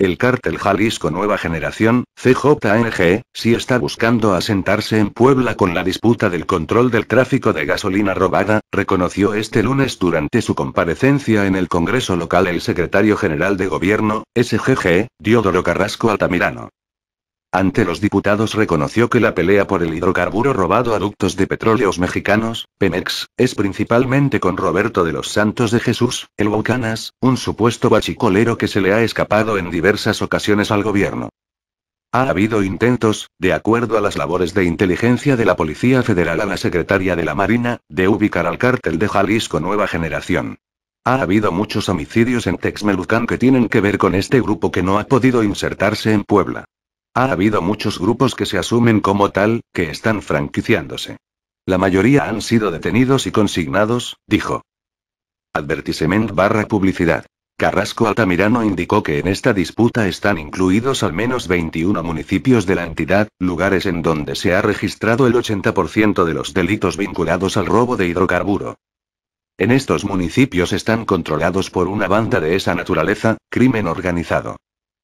El cártel Jalisco Nueva Generación, CJNG, sí está buscando asentarse en Puebla con la disputa del control del tráfico de gasolina robada, reconoció este lunes durante su comparecencia en el Congreso local el secretario general de Gobierno, SGG, Diodoro Carrasco Altamirano. Ante los diputados reconoció que la pelea por el hidrocarburo robado a ductos de petróleos mexicanos, Pemex, es principalmente con Roberto de los Santos de Jesús, el Huacanas, un supuesto bachicolero que se le ha escapado en diversas ocasiones al gobierno. Ha habido intentos, de acuerdo a las labores de inteligencia de la Policía Federal a la Secretaria de la Marina, de ubicar al cártel de Jalisco Nueva Generación. Ha habido muchos homicidios en Texmelucan que tienen que ver con este grupo que no ha podido insertarse en Puebla. Ha habido muchos grupos que se asumen como tal, que están franquiciándose. La mayoría han sido detenidos y consignados, dijo. Advertisement barra publicidad. Carrasco Altamirano indicó que en esta disputa están incluidos al menos 21 municipios de la entidad, lugares en donde se ha registrado el 80% de los delitos vinculados al robo de hidrocarburo. En estos municipios están controlados por una banda de esa naturaleza, crimen organizado.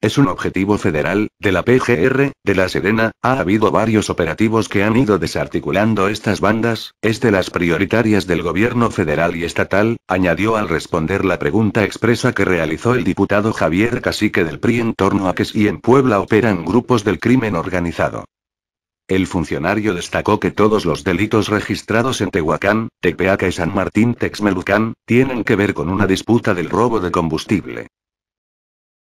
Es un objetivo federal, de la PGR, de La Serena, ha habido varios operativos que han ido desarticulando estas bandas, es de las prioritarias del gobierno federal y estatal, añadió al responder la pregunta expresa que realizó el diputado Javier Cacique del PRI en torno a que si en Puebla operan grupos del crimen organizado. El funcionario destacó que todos los delitos registrados en Tehuacán, Tepeaca y San Martín Texmelucan, tienen que ver con una disputa del robo de combustible.